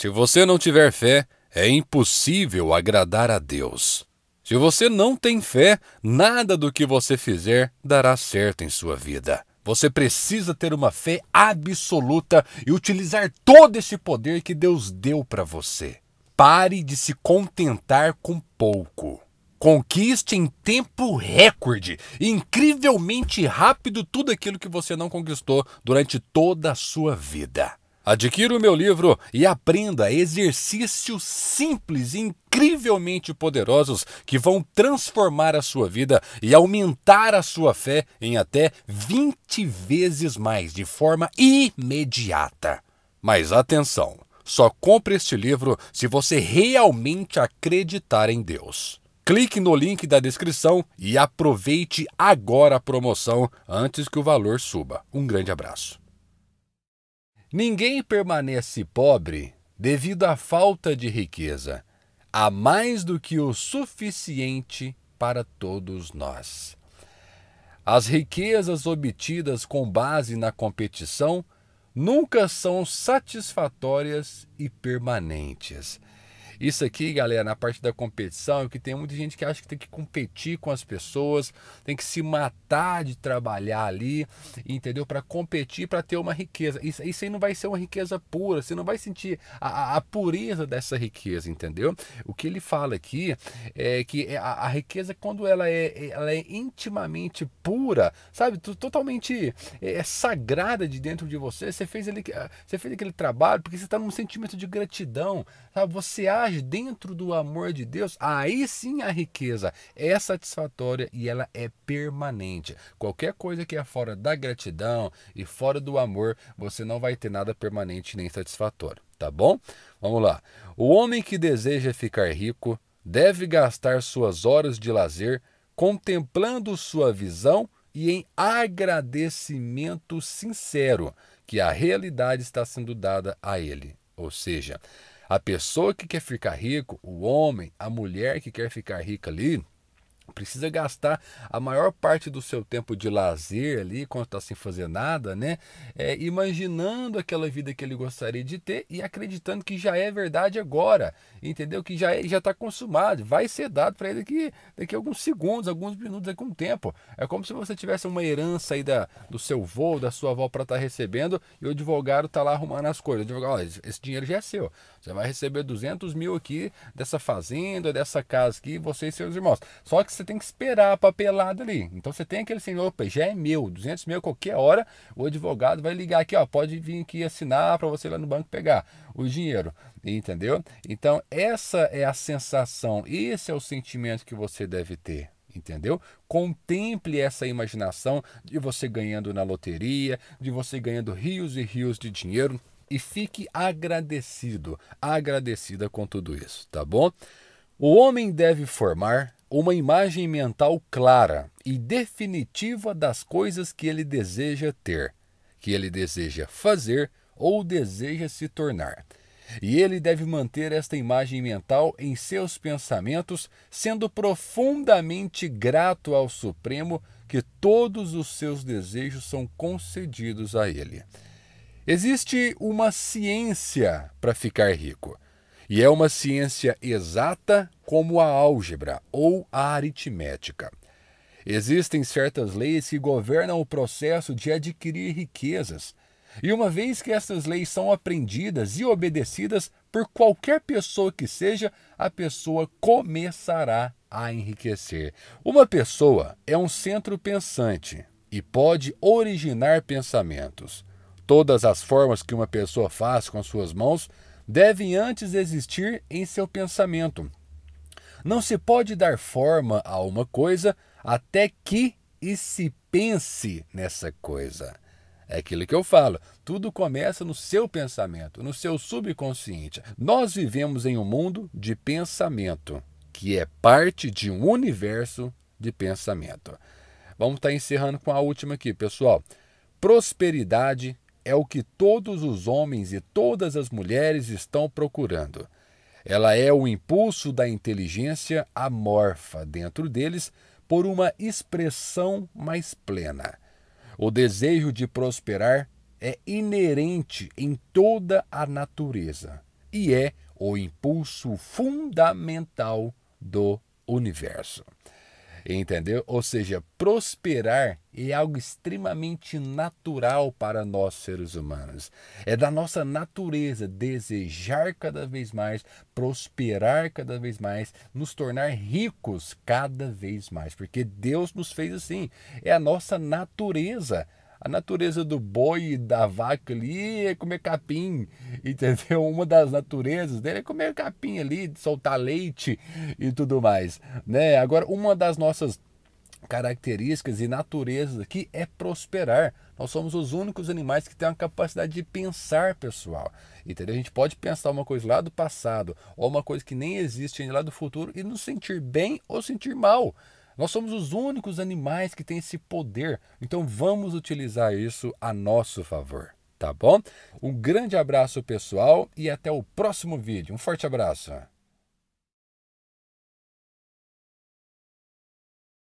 Se você não tiver fé, é impossível agradar a Deus. Se você não tem fé, nada do que você fizer dará certo em sua vida. Você precisa ter uma fé absoluta e utilizar todo esse poder que Deus deu para você. Pare de se contentar com pouco. Conquiste em tempo recorde, incrivelmente rápido, tudo aquilo que você não conquistou durante toda a sua vida. Adquira o meu livro e aprenda exercícios simples e incrivelmente poderosos que vão transformar a sua vida e aumentar a sua fé em até 20 vezes mais de forma imediata. Mas atenção, só compre este livro se você realmente acreditar em Deus. Clique no link da descrição e aproveite agora a promoção antes que o valor suba. Um grande abraço. Ninguém permanece pobre devido à falta de riqueza. Há mais do que o suficiente para todos nós. As riquezas obtidas com base na competição nunca são satisfatórias e permanentes. Isso aqui, galera, na parte da competição, é que tem muita gente que acha que tem que competir com as pessoas, tem que se matar de trabalhar ali, entendeu? Para competir, para ter uma riqueza. Isso, isso aí não vai ser uma riqueza pura, você não vai sentir a, a pureza dessa riqueza, entendeu? O que ele fala aqui é que é, a, a riqueza, quando ela é, ela é intimamente pura, sabe? Totalmente é, é, sagrada de dentro de você, você fez, ali, você fez aquele trabalho porque você está num sentimento de gratidão, sabe? Você acha mas dentro do amor de Deus, aí sim a riqueza é satisfatória e ela é permanente. Qualquer coisa que é fora da gratidão e fora do amor, você não vai ter nada permanente nem satisfatório, tá bom? Vamos lá. O homem que deseja ficar rico deve gastar suas horas de lazer contemplando sua visão e em agradecimento sincero que a realidade está sendo dada a ele. Ou seja, a pessoa que quer ficar rico, o homem, a mulher que quer ficar rica ali, precisa gastar a maior parte do seu tempo de lazer ali, quando está sem fazer nada, né? É, imaginando aquela vida que ele gostaria de ter e acreditando que já é verdade agora, entendeu? Que já é, já está consumado, vai ser dado para ele daqui, daqui a alguns segundos, alguns minutos, daqui a um tempo. É como se você tivesse uma herança aí da, do seu avô, da sua avó para estar tá recebendo e o advogado está lá arrumando as coisas. O advogado, esse dinheiro já é seu, você vai receber 200 mil aqui dessa fazenda, dessa casa aqui, você e seus irmãos. Só que você tem que esperar a papelada ali. Então você tem aquele assim, opa, já é meu, 200 mil qualquer hora, o advogado vai ligar aqui, ó, pode vir aqui assinar para você lá no banco pegar o dinheiro, entendeu? Então essa é a sensação, esse é o sentimento que você deve ter entendeu? Contemple essa imaginação de você ganhando na loteria, de você ganhando rios e rios de dinheiro e fique agradecido, agradecida com tudo isso, tá bom? O homem deve formar uma imagem mental clara e definitiva das coisas que ele deseja ter, que ele deseja fazer ou deseja se tornar. E ele deve manter esta imagem mental em seus pensamentos, sendo profundamente grato ao Supremo que todos os seus desejos são concedidos a ele. Existe uma ciência para ficar rico. E é uma ciência exata como a álgebra ou a aritmética. Existem certas leis que governam o processo de adquirir riquezas. E uma vez que essas leis são aprendidas e obedecidas por qualquer pessoa que seja, a pessoa começará a enriquecer. Uma pessoa é um centro pensante e pode originar pensamentos. Todas as formas que uma pessoa faz com suas mãos devem antes existir em seu pensamento. Não se pode dar forma a uma coisa até que e se pense nessa coisa. É aquilo que eu falo. Tudo começa no seu pensamento, no seu subconsciente. Nós vivemos em um mundo de pensamento, que é parte de um universo de pensamento. Vamos estar tá encerrando com a última aqui, pessoal. Prosperidade é o que todos os homens e todas as mulheres estão procurando. Ela é o impulso da inteligência amorfa dentro deles por uma expressão mais plena. O desejo de prosperar é inerente em toda a natureza e é o impulso fundamental do universo. Entendeu? Ou seja, prosperar é algo extremamente natural para nós seres humanos. É da nossa natureza desejar cada vez mais, prosperar cada vez mais, nos tornar ricos cada vez mais, porque Deus nos fez assim. É a nossa natureza a natureza do boi e da vaca ali é comer capim, entendeu? Uma das naturezas dele é comer capim ali, soltar leite e tudo mais, né? Agora, uma das nossas características e naturezas aqui é prosperar. Nós somos os únicos animais que têm a capacidade de pensar, pessoal. Entendeu? A gente pode pensar uma coisa lá do passado ou uma coisa que nem existe ainda lá do futuro e nos sentir bem ou sentir mal. Nós somos os únicos animais que têm esse poder, então vamos utilizar isso a nosso favor, tá bom? Um grande abraço pessoal e até o próximo vídeo. Um forte abraço!